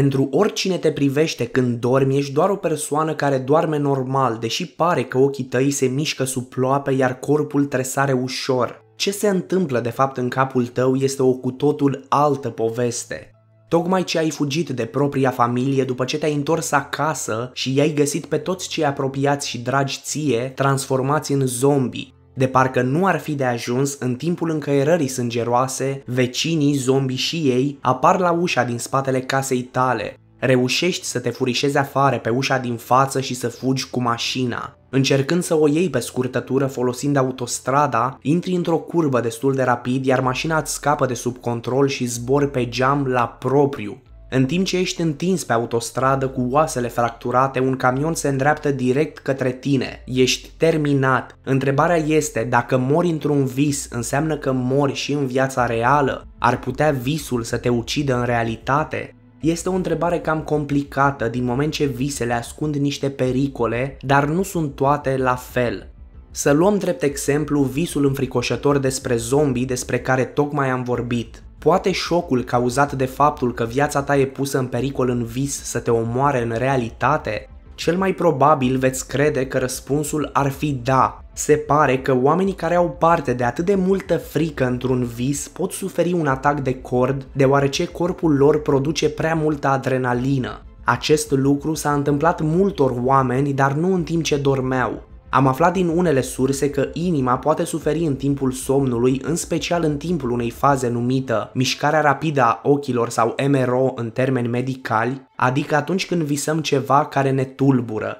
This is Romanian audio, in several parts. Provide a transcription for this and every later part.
Pentru oricine te privește când dormi, ești doar o persoană care doarme normal, deși pare că ochii tăi se mișcă sub ploape, iar corpul tresare ușor. Ce se întâmplă de fapt în capul tău este o cu totul altă poveste. Tocmai ce ai fugit de propria familie după ce te-ai întors acasă și i-ai găsit pe toți cei apropiați și dragi ție transformați în zombi de parcă nu ar fi de ajuns în timpul încăierării sângeroase, vecinii, zombii și ei apar la ușa din spatele casei tale. Reușești să te furișezi afară pe ușa din față și să fugi cu mașina. Încercând să o iei pe scurtătură folosind autostrada, intri într-o curbă destul de rapid, iar mașina îți scapă de sub control și zbori pe geam la propriu. În timp ce ești întins pe autostradă cu oasele fracturate, un camion se îndreaptă direct către tine. Ești terminat. Întrebarea este, dacă mori într-un vis, înseamnă că mori și în viața reală? Ar putea visul să te ucidă în realitate? Este o întrebare cam complicată din moment ce visele ascund niște pericole, dar nu sunt toate la fel. Să luăm drept exemplu visul înfricoșător despre zombii despre care tocmai am vorbit. Poate șocul cauzat de faptul că viața ta e pusă în pericol în vis să te omoare în realitate? Cel mai probabil veți crede că răspunsul ar fi da. Se pare că oamenii care au parte de atât de multă frică într-un vis pot suferi un atac de cord deoarece corpul lor produce prea multă adrenalină. Acest lucru s-a întâmplat multor oameni, dar nu în timp ce dormeau. Am aflat din unele surse că inima poate suferi în timpul somnului, în special în timpul unei faze numită mișcarea rapidă a ochilor sau MRO în termeni medicali, adică atunci când visăm ceva care ne tulbură.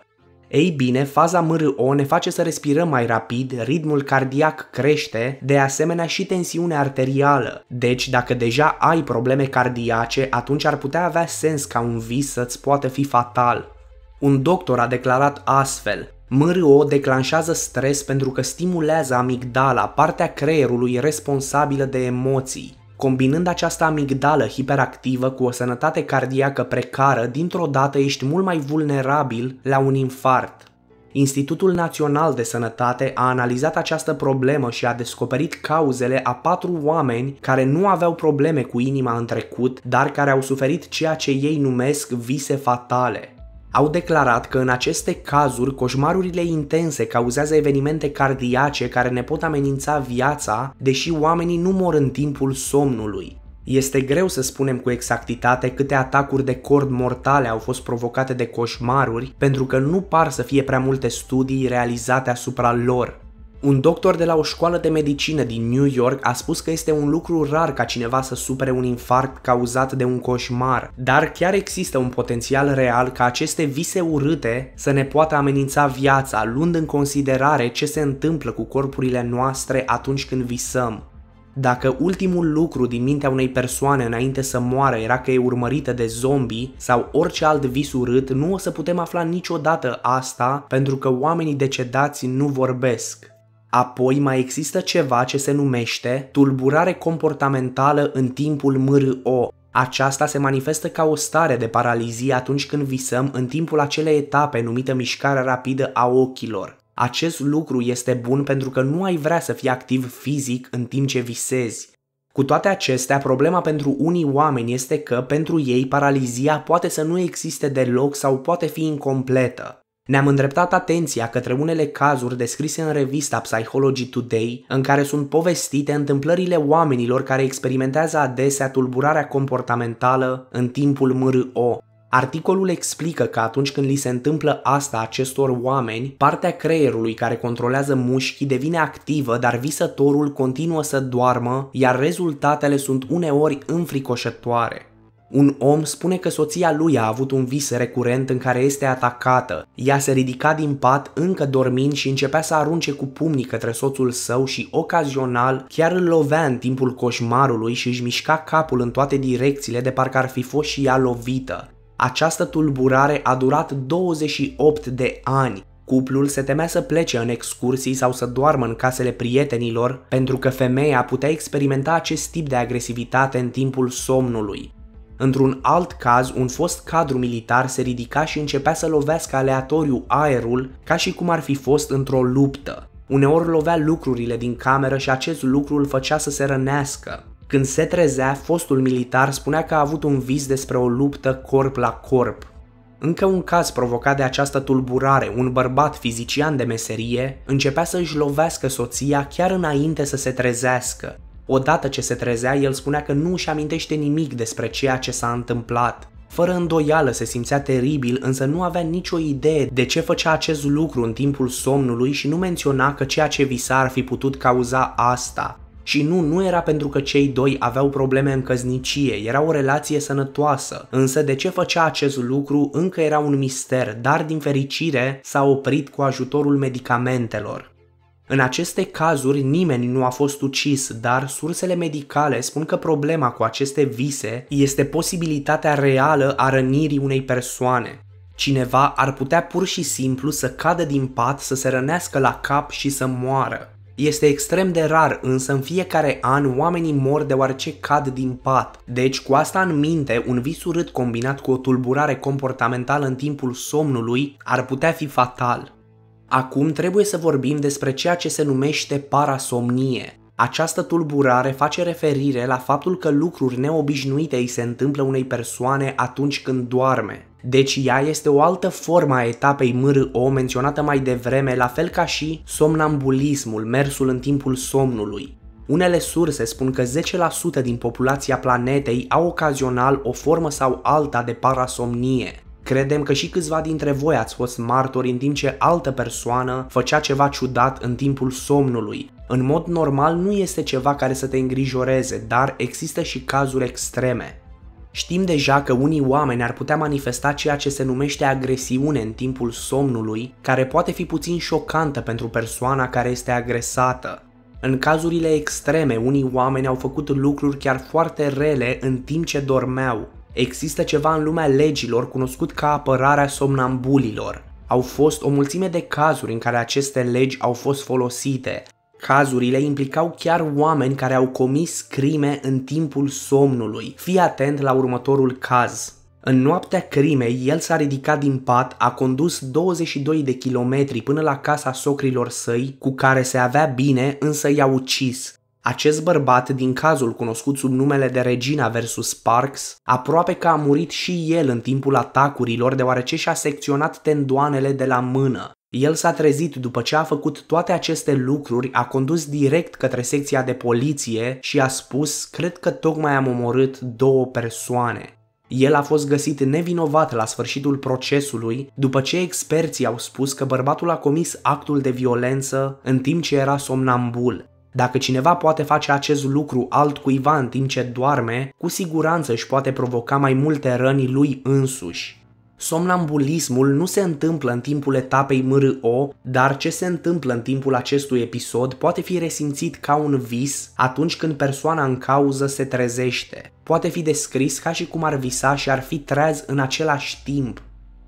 Ei bine, faza MRO ne face să respirăm mai rapid, ritmul cardiac crește, de asemenea și tensiunea arterială. Deci, dacă deja ai probleme cardiace, atunci ar putea avea sens ca un vis să-ți poată fi fatal. Un doctor a declarat astfel, MRO declanșează stres pentru că stimulează amigdala, partea creierului responsabilă de emoții. Combinând această amigdală hiperactivă cu o sănătate cardiacă precară, dintr-o dată ești mult mai vulnerabil la un infart. Institutul Național de Sănătate a analizat această problemă și a descoperit cauzele a patru oameni care nu aveau probleme cu inima în trecut, dar care au suferit ceea ce ei numesc vise fatale au declarat că în aceste cazuri coșmarurile intense cauzează evenimente cardiace care ne pot amenința viața, deși oamenii nu mor în timpul somnului. Este greu să spunem cu exactitate câte atacuri de cord mortale au fost provocate de coșmaruri, pentru că nu par să fie prea multe studii realizate asupra lor. Un doctor de la o școală de medicină din New York a spus că este un lucru rar ca cineva să supere un infarct cauzat de un coșmar, dar chiar există un potențial real ca aceste vise urâte să ne poată amenința viața, luând în considerare ce se întâmplă cu corpurile noastre atunci când visăm. Dacă ultimul lucru din mintea unei persoane înainte să moară era că e urmărită de zombi sau orice alt vis urât, nu o să putem afla niciodată asta pentru că oamenii decedați nu vorbesc. Apoi mai există ceva ce se numește tulburare comportamentală în timpul MRO. Aceasta se manifestă ca o stare de paralizie atunci când visăm în timpul acelei etape numită mișcare rapidă a ochilor. Acest lucru este bun pentru că nu ai vrea să fii activ fizic în timp ce visezi. Cu toate acestea, problema pentru unii oameni este că pentru ei paralizia poate să nu existe deloc sau poate fi incompletă. Ne-am îndreptat atenția către unele cazuri descrise în revista Psychology Today, în care sunt povestite întâmplările oamenilor care experimentează adesea tulburarea comportamentală în timpul MRO. Articolul explică că atunci când li se întâmplă asta acestor oameni, partea creierului care controlează mușchii devine activă, dar visătorul continuă să doarmă, iar rezultatele sunt uneori înfricoșătoare. Un om spune că soția lui a avut un vis recurent în care este atacată. Ea se ridica din pat încă dormind și începea să arunce cu pumnii către soțul său și ocazional chiar îl lovea în timpul coșmarului și își mișca capul în toate direcțiile de parcă ar fi fost și ea lovită. Această tulburare a durat 28 de ani. Cuplul se temea să plece în excursii sau să doarmă în casele prietenilor pentru că femeia putea experimenta acest tip de agresivitate în timpul somnului. Într-un alt caz, un fost cadru militar se ridica și începea să lovească aleatoriu aerul ca și cum ar fi fost într-o luptă. Uneori lovea lucrurile din cameră și acest lucru îl făcea să se rănească. Când se trezea, fostul militar spunea că a avut un vis despre o luptă corp la corp. Încă un caz provocat de această tulburare, un bărbat fizician de meserie începea să își lovească soția chiar înainte să se trezească. Odată ce se trezea, el spunea că nu își amintește nimic despre ceea ce s-a întâmplat. Fără îndoială se simțea teribil, însă nu avea nicio idee de ce făcea acest lucru în timpul somnului și nu menționa că ceea ce visa ar fi putut cauza asta. Și nu, nu era pentru că cei doi aveau probleme în căznicie, era o relație sănătoasă, însă de ce făcea acest lucru încă era un mister, dar din fericire s-a oprit cu ajutorul medicamentelor. În aceste cazuri nimeni nu a fost ucis, dar sursele medicale spun că problema cu aceste vise este posibilitatea reală a rănirii unei persoane. Cineva ar putea pur și simplu să cadă din pat, să se rănească la cap și să moară. Este extrem de rar, însă în fiecare an oamenii mor deoarece cad din pat. Deci, cu asta în minte, un vis urât combinat cu o tulburare comportamentală în timpul somnului ar putea fi fatal. Acum trebuie să vorbim despre ceea ce se numește parasomnie. Această tulburare face referire la faptul că lucruri neobișnuite îi se întâmplă unei persoane atunci când doarme. Deci ea este o altă formă a etapei MRO menționată mai devreme, la fel ca și somnambulismul, mersul în timpul somnului. Unele surse spun că 10% din populația planetei au ocazional o formă sau alta de parasomnie. Credem că și câțiva dintre voi ați fost martori în timp ce altă persoană făcea ceva ciudat în timpul somnului. În mod normal nu este ceva care să te îngrijoreze, dar există și cazuri extreme. Știm deja că unii oameni ar putea manifesta ceea ce se numește agresiune în timpul somnului, care poate fi puțin șocantă pentru persoana care este agresată. În cazurile extreme, unii oameni au făcut lucruri chiar foarte rele în timp ce dormeau. Există ceva în lumea legilor cunoscut ca apărarea somnambulilor. Au fost o mulțime de cazuri în care aceste legi au fost folosite. Cazurile implicau chiar oameni care au comis crime în timpul somnului. Fii atent la următorul caz. În noaptea crimei, el s-a ridicat din pat, a condus 22 de kilometri până la casa socrilor săi, cu care se avea bine, însă i-a ucis. Acest bărbat din cazul cunoscut sub numele de Regina vs. Sparks aproape că a murit și el în timpul atacurilor deoarece și-a secționat tendoanele de la mână. El s-a trezit după ce a făcut toate aceste lucruri, a condus direct către secția de poliție și a spus, cred că tocmai am omorât două persoane. El a fost găsit nevinovat la sfârșitul procesului, după ce experții au spus că bărbatul a comis actul de violență în timp ce era somnambul. Dacă cineva poate face acest lucru altcuiva în timp ce doarme, cu siguranță își poate provoca mai multe răni lui însuși. Somnambulismul nu se întâmplă în timpul etapei MRO, dar ce se întâmplă în timpul acestui episod poate fi resimțit ca un vis atunci când persoana în cauză se trezește. Poate fi descris ca și cum ar visa și ar fi treaz în același timp,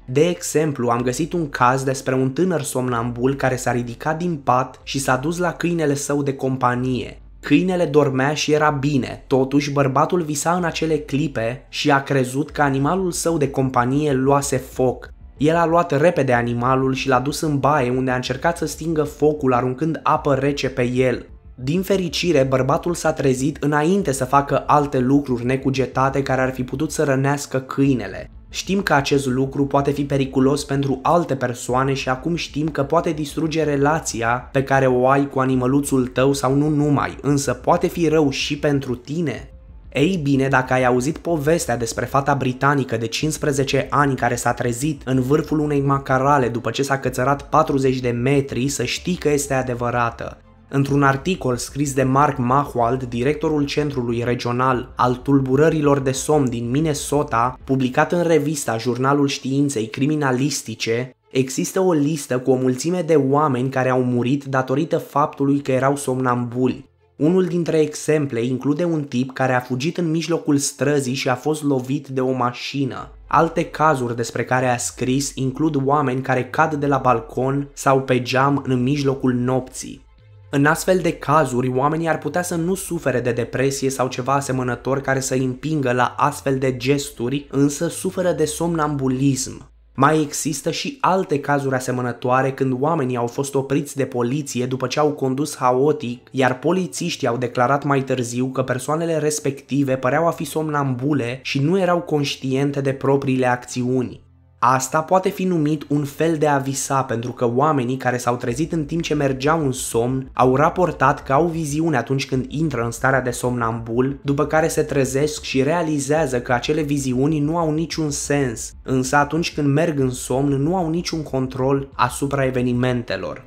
de exemplu, am găsit un caz despre un tânăr somnambul care s-a ridicat din pat și s-a dus la câinele său de companie. Câinele dormea și era bine, totuși bărbatul visa în acele clipe și a crezut că animalul său de companie luase foc. El a luat repede animalul și l-a dus în baie unde a încercat să stingă focul aruncând apă rece pe el. Din fericire, bărbatul s-a trezit înainte să facă alte lucruri necugetate care ar fi putut să rănească câinele. Știm că acest lucru poate fi periculos pentru alte persoane și acum știm că poate distruge relația pe care o ai cu animăluțul tău sau nu numai, însă poate fi rău și pentru tine. Ei bine, dacă ai auzit povestea despre fata britanică de 15 ani care s-a trezit în vârful unei macarale după ce s-a cățărat 40 de metri, să știi că este adevărată. Într-un articol scris de Mark Mahwald, directorul Centrului Regional al Tulburărilor de Somn din Minnesota, publicat în revista Jurnalul Științei Criminalistice, Există o listă cu o mulțime de oameni care au murit datorită faptului că erau somnambuli. Unul dintre exemple include un tip care a fugit în mijlocul străzii și a fost lovit de o mașină. Alte cazuri despre care a scris includ oameni care cad de la balcon sau pe geam în mijlocul nopții. În astfel de cazuri, oamenii ar putea să nu sufere de depresie sau ceva asemănător care să îi împingă la astfel de gesturi, însă suferă de somnambulism. Mai există și alte cazuri asemănătoare când oamenii au fost opriți de poliție după ce au condus haotic, iar polițiștii au declarat mai târziu că persoanele respective păreau a fi somnambule și nu erau conștiente de propriile acțiuni. Asta poate fi numit un fel de a visa pentru că oamenii care s-au trezit în timp ce mergeau în somn au raportat că au viziune atunci când intră în starea de somnambul, după care se trezesc și realizează că acele viziuni nu au niciun sens, însă atunci când merg în somn nu au niciun control asupra evenimentelor.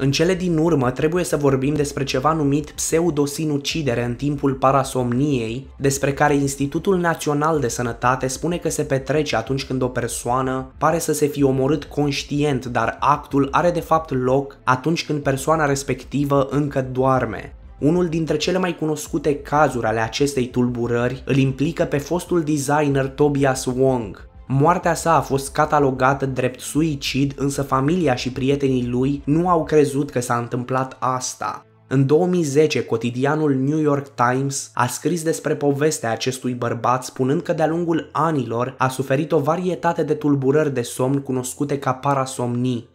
În cele din urmă trebuie să vorbim despre ceva numit pseudosinucidere în timpul parasomniei, despre care Institutul Național de Sănătate spune că se petrece atunci când o persoană pare să se fi omorât conștient, dar actul are de fapt loc atunci când persoana respectivă încă doarme. Unul dintre cele mai cunoscute cazuri ale acestei tulburări îl implică pe fostul designer Tobias Wong, Moartea sa a fost catalogată drept suicid, însă familia și prietenii lui nu au crezut că s-a întâmplat asta. În 2010, cotidianul New York Times a scris despre povestea acestui bărbat spunând că de-a lungul anilor a suferit o varietate de tulburări de somn cunoscute ca parasomnii.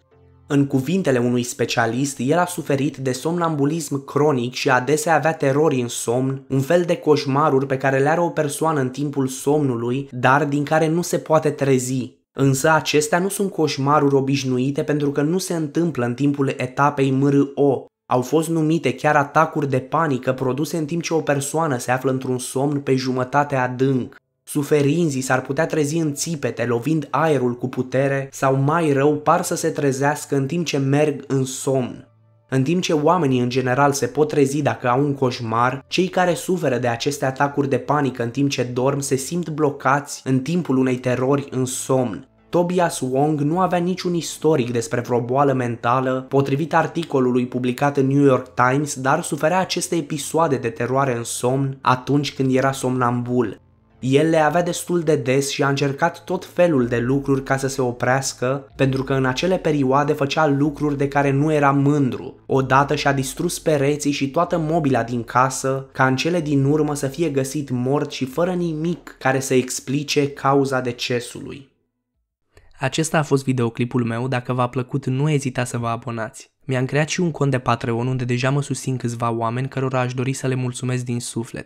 În cuvintele unui specialist, el a suferit de somnambulism cronic și adesea avea terori în somn, un fel de coșmaruri pe care le are o persoană în timpul somnului, dar din care nu se poate trezi. Însă acestea nu sunt coșmaruri obișnuite pentru că nu se întâmplă în timpul etapei MRO. Au fost numite chiar atacuri de panică produse în timp ce o persoană se află într-un somn pe jumătate adânc. Suferinzii s-ar putea trezi în țipete, lovind aerul cu putere, sau mai rău par să se trezească în timp ce merg în somn. În timp ce oamenii în general se pot trezi dacă au un coșmar, cei care suferă de aceste atacuri de panică în timp ce dorm se simt blocați în timpul unei terori în somn. Tobias Wong nu avea niciun istoric despre vreo boală mentală, potrivit articolului publicat în New York Times, dar suferea aceste episoade de teroare în somn atunci când era somnambul. El le avea destul de des și a încercat tot felul de lucruri ca să se oprească, pentru că în acele perioade făcea lucruri de care nu era mândru. Odată și-a distrus pereții și toată mobila din casă, ca în cele din urmă să fie găsit mort și fără nimic care să explice cauza decesului. Acesta a fost videoclipul meu, dacă v-a plăcut nu ezita să vă abonați. Mi-am creat și un cont de Patreon unde deja mă susțin câțiva oameni cărora aș dori să le mulțumesc din suflet.